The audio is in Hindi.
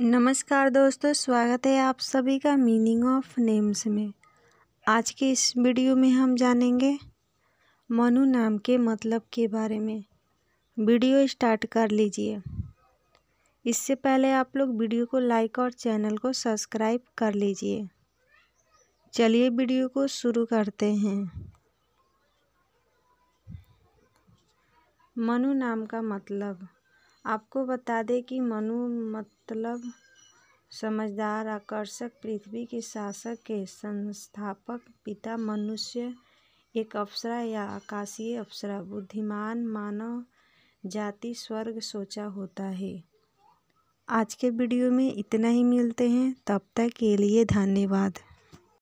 नमस्कार दोस्तों स्वागत है आप सभी का मीनिंग ऑफ नेम्स में आज के इस वीडियो में हम जानेंगे मनु नाम के मतलब के बारे में वीडियो स्टार्ट कर लीजिए इससे पहले आप लोग वीडियो को लाइक और चैनल को सब्सक्राइब कर लीजिए चलिए वीडियो को शुरू करते हैं मनु नाम का मतलब आपको बता दें कि मनु मतलब समझदार आकर्षक पृथ्वी के शासक के संस्थापक पिता मनुष्य एक अप्सरा या आकाशीय अप्सरा बुद्धिमान मानव जाति स्वर्ग सोचा होता है आज के वीडियो में इतना ही मिलते हैं तब तक के लिए धन्यवाद